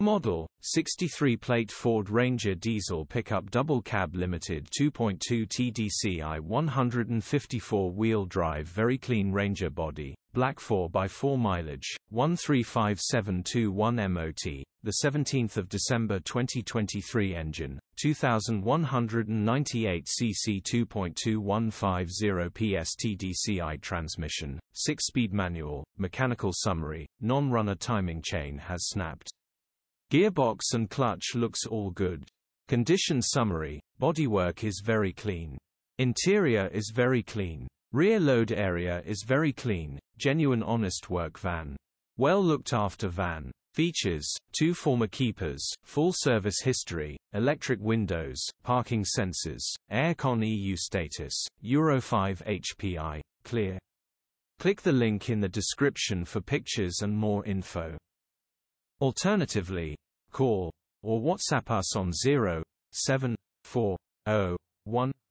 Model 63 plate Ford Ranger diesel pickup double cab limited 2.2 TDCi 154 wheel drive very clean Ranger body black 4x4 mileage 135721 MOT the 17th of December 2023 engine 2198 cc 2.2150 PS TDCi transmission 6 speed manual mechanical summary non runner timing chain has snapped Gearbox and clutch looks all good. Condition summary, bodywork is very clean. Interior is very clean. Rear load area is very clean, genuine honest work van. Well looked after van. Features, two former keepers, full service history, electric windows, parking sensors, aircon EU status, Euro 5 HPI, clear. Click the link in the description for pictures and more info. Alternatively, call, or WhatsApp us on 0 7 4 1